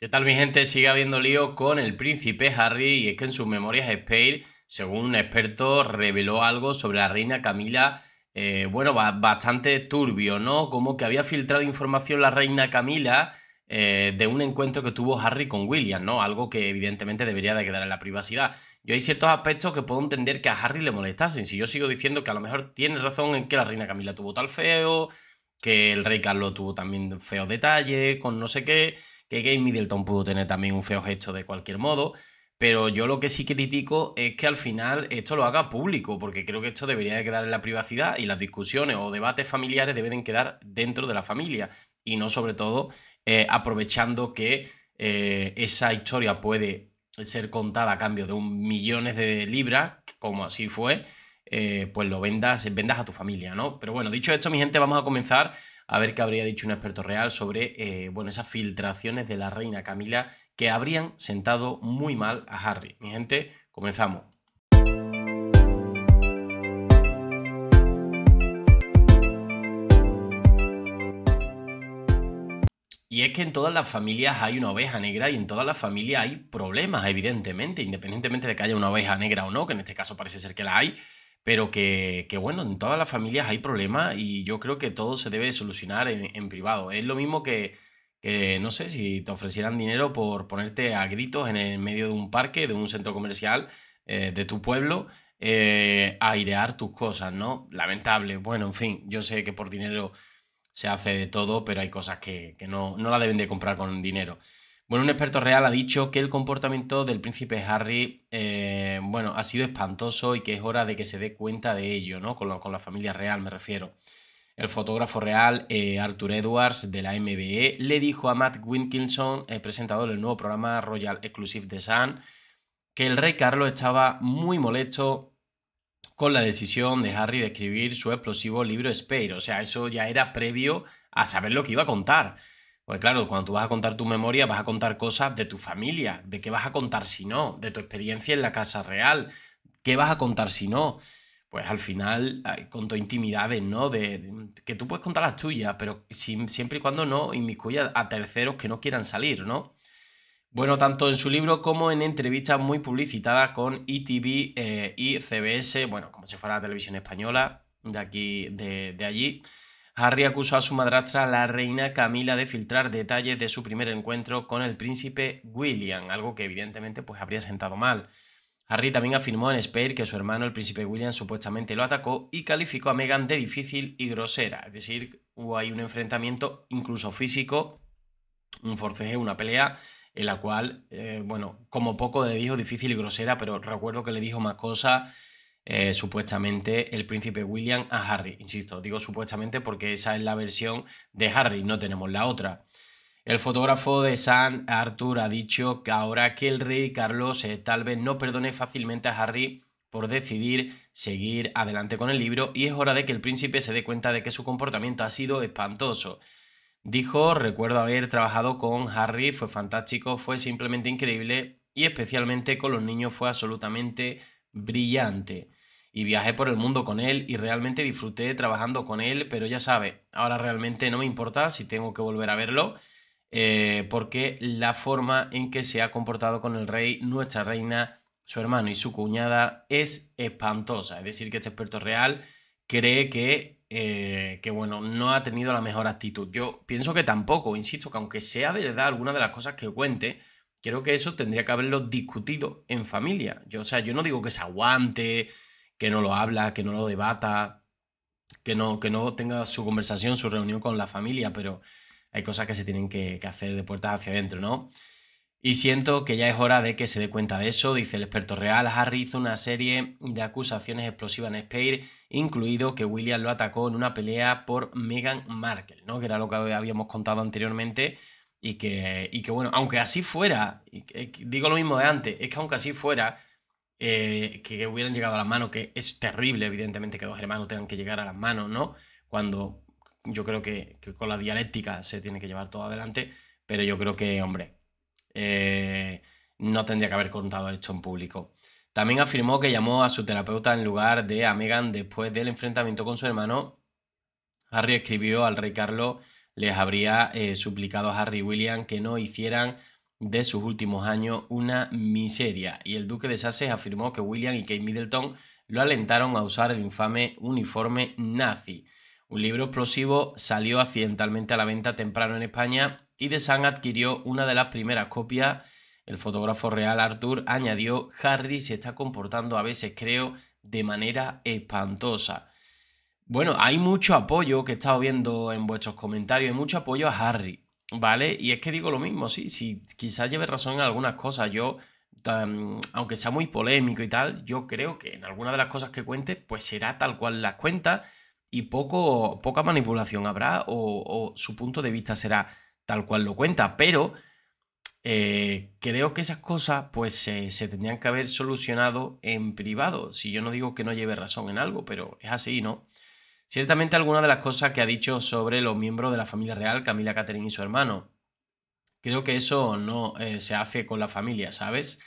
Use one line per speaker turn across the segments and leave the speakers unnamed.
¿Qué tal mi gente? Sigue habiendo lío con el príncipe Harry y es que en sus memorias Spade, según un experto, reveló algo sobre la reina Camila, eh, bueno, bastante turbio, ¿no? Como que había filtrado información la reina Camila eh, de un encuentro que tuvo Harry con William, ¿no? Algo que evidentemente debería de quedar en la privacidad. Yo hay ciertos aspectos que puedo entender que a Harry le molestasen. Si yo sigo diciendo que a lo mejor tiene razón en que la reina Camila tuvo tal feo, que el rey Carlos tuvo también feos detalles, con no sé qué que Game Middleton pudo tener también un feo gesto de cualquier modo. Pero yo lo que sí critico es que al final esto lo haga público, porque creo que esto debería quedar en la privacidad y las discusiones o debates familiares deben quedar dentro de la familia y no sobre todo eh, aprovechando que eh, esa historia puede ser contada a cambio de un millones de libras, como así fue, eh, pues lo vendas, vendas a tu familia, ¿no? Pero bueno, dicho esto, mi gente, vamos a comenzar a ver qué habría dicho un experto real sobre eh, bueno, esas filtraciones de la reina Camila que habrían sentado muy mal a Harry. Mi gente, comenzamos. Y es que en todas las familias hay una oveja negra y en todas las familias hay problemas, evidentemente, independientemente de que haya una oveja negra o no, que en este caso parece ser que la hay pero que, bueno, en todas las familias hay problemas y yo creo que todo se debe solucionar en, privado. Es lo mismo que, no sé, si te ofrecieran dinero por ponerte a gritos en el medio de un parque, de un centro comercial, eh, de tu pueblo, eh, a airear tus cosas, ¿no? Lamentable. Bueno, en fin, yo sé que por dinero se hace de todo, pero hay cosas que, que no, no la deben de comprar con dinero. Bueno, un experto real ha dicho que el comportamiento del príncipe Harry, eh, bueno, ha sido espantoso y que es hora de que se dé cuenta de ello, ¿no? Con, la familia real me refiero. El fotógrafo real eh, Arthur Edwards de la MBE le dijo a Matt Wilkinson, eh, presentador del nuevo programa Royal Exclusive de Sun, que el rey Carlos estaba muy molesto con la decisión de Harry de escribir su explosivo libro *Espero*. O sea, eso ya era previo a saber lo que iba a contar. Pues claro, cuando tú vas a contar tu memoria, vas a contar cosas de tu familia, de qué vas a contar si no, de tu experiencia en la casa real, qué vas a contar si no. Pues al final con tu intimidades, ¿no? De, que tú puedes contar las tuyas, pero siempre y cuando no inmiscuya a terceros que no quieran salir, ¿no? Bueno, tanto en su libro como en entrevistas muy publicitadas con ETV eh, y CBS, bueno, como si fuera la televisión española de aquí, de allí. Harry acusó a su madrastra, la reina Camila, de filtrar detalles de su primer encuentro con el príncipe William, algo que evidentemente pues, habría sentado mal. Harry también afirmó en Spare que su hermano, el príncipe William, supuestamente lo atacó y calificó a Meghan de difícil y grosera. Es decir, hubo ahí un enfrentamiento incluso físico, un forceje, una pelea, en la cual, eh, bueno, como poco le dijo difícil y grosera, pero recuerdo que le dijo más cosas eh, supuestamente el príncipe William a Harry. Insisto, digo supuestamente porque esa es la versión de Harry, no tenemos la otra. El fotógrafo de San Arthur ha dicho que ahora que el rey Carlos eh, tal vez no perdone fácilmente a Harry por decidir seguir adelante con el libro y es hora de que el príncipe se dé cuenta de que su comportamiento ha sido espantoso. Dijo, recuerdo haber trabajado con Harry, fue fantástico, fue simplemente increíble y especialmente con los niños fue absolutamente brillante y viajé por el mundo con él y realmente disfruté trabajando con él, pero ya sabe, ahora realmente no me importa si tengo que volver a verlo, eh, porque la forma en que se ha comportado con el rey, nuestra reina, su hermano y su cuñada es espantosa. Es decir, que este experto real cree que, eh, que bueno, no ha tenido la mejor actitud. Yo pienso que tampoco, insisto, que aunque sea verdad alguna de las cosas que cuente, creo que eso tendría que haberlo discutido en familia. Yo, o sea, yo no digo que se aguante, que no lo habla, que no lo debata, que no, que no tenga su conversación, su reunión con la familia, pero hay cosas que se tienen que, hacer de puertas hacia adentro, ¿no? Y siento que ya es hora de que se dé cuenta de eso, dice el experto real. Harry hizo una serie de acusaciones explosivas en Spade, incluido que William lo atacó en una pelea por Meghan Markle, ¿no? Que era lo que habíamos contado anteriormente. Y que, y que bueno, aunque así fuera, digo lo mismo de antes, es que aunque así fuera, eh, que hubieran llegado a las manos, que es terrible, evidentemente, que dos hermanos tengan que llegar a las manos, ¿no? Cuando yo creo que, con la dialéctica se tiene que llevar todo adelante, pero yo creo que, hombre, eh, no tendría que haber contado esto en público. También afirmó que llamó a su terapeuta en lugar de a Meghan después del enfrentamiento con su hermano. Harry escribió al rey Carlos, les habría eh, suplicado a Harry y William que no hicieran de sus últimos años una miseria, y el duque de Sussex afirmó que William y Kate Middleton lo alentaron a usar el infame uniforme nazi. Un libro explosivo salió accidentalmente a la venta temprano en España y de sang adquirió una de las primeras copias. El fotógrafo real Arthur añadió, Harry se está comportando a veces, creo, de manera espantosa. Bueno, hay mucho apoyo que he estado viendo en vuestros comentarios, y mucho apoyo a Harry. ¿Vale? Y es que digo lo mismo, sí, sí, quizás lleve razón en algunas cosas. Yo, aunque sea muy polémico y tal, yo creo que en alguna de las cosas que cuente, pues será tal cual las cuenta y poco, poca manipulación habrá o, su punto de vista será tal cual lo cuenta. Pero eh, creo que esas cosas pues se tendrían que haber solucionado en privado. Si yo no digo que no lleve razón en algo, pero es así, ¿no? Ciertamente alguna de las cosas que ha dicho sobre los miembros de la familia real, Camila, Catherine y su hermano. Creo que eso no eh, se hace con la familia, ¿sabes?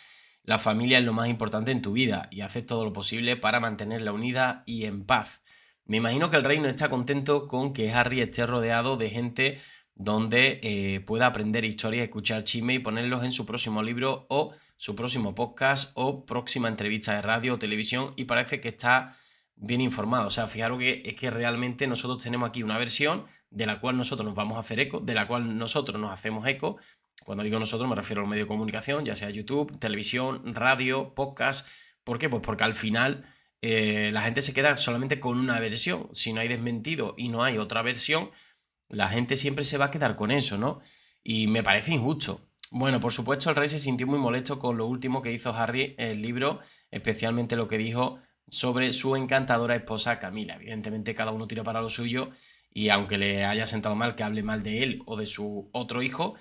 La familia es lo más importante en tu vida y haces todo lo posible para mantenerla unida y en paz. Me imagino que el rey no está contento con que Harry esté rodeado de gente donde eh, pueda aprender historias, escuchar chisme y ponerlos en su próximo libro o su próximo podcast o próxima entrevista de radio o televisión y parece que está bien informado. O sea, fijaros que es que realmente nosotros tenemos aquí una versión de la cual nosotros nos vamos a hacer eco, de la cual nosotros nos hacemos eco. Cuando digo nosotros me refiero a los medios de comunicación, ya sea YouTube, televisión, radio, podcast. ¿Por qué? Pues porque al final eh, la gente se queda solamente con una versión. Si no hay desmentido y no hay otra versión, la gente siempre se va a quedar con eso, ¿no? Y me parece injusto. Bueno, por supuesto, el rey se sintió muy molesto con lo último que hizo Harry el libro, especialmente lo que dijo sobre su encantadora esposa Camila. Evidentemente cada uno tira para lo suyo y aunque le haya sentado mal que hable mal de él o de su otro hijo,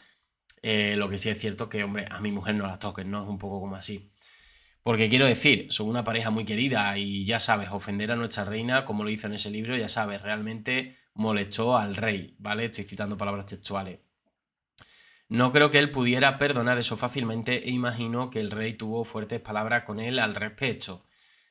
eh, lo que sí es cierto es que, hombre, a mi mujer no la toquen, ¿no? Es un poco como así. Porque quiero decir, son una pareja muy querida y ya sabes, ofender a nuestra reina, como lo hizo en ese libro, ya sabes, realmente molestó al rey, ¿vale? Estoy citando palabras textuales. No creo que él pudiera perdonar eso fácilmente e imagino que el rey tuvo fuertes palabras con él al respecto.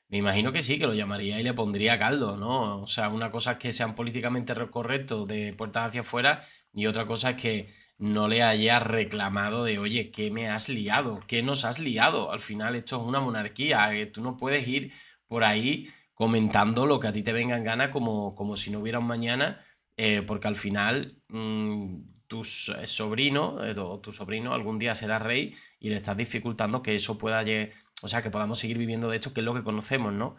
Me imagino que sí, que lo llamaría y le pondría caldo, ¿no? O sea, una cosa es que sean políticamente correctos de puertas hacia afuera y otra cosa es que no le haya reclamado de, oye, ¿qué me has liado? ¿Qué nos has liado? Al final esto es una monarquía, que eh, tú no puedes ir por ahí comentando lo que a ti te vengan ganas como, como si no hubiera un mañana, eh, porque al final mm, eh, sobrino eh, o tu sobrino algún día será rey y le estás dificultando que eso pueda llegar, o sea, que podamos seguir viviendo de esto, que es lo que conocemos, ¿no?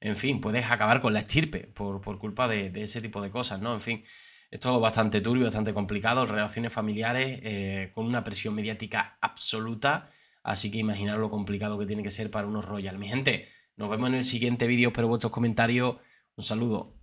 En fin, puedes acabar con la estirpe por, culpa de, ese tipo de cosas, ¿no? En fin, es todo bastante turbio, bastante complicado, relaciones familiares eh, con una presión mediática absoluta, así que imaginar lo complicado que tiene que ser para unos royal. Mi gente, nos vemos en el siguiente vídeo, espero vuestros comentarios, un saludo.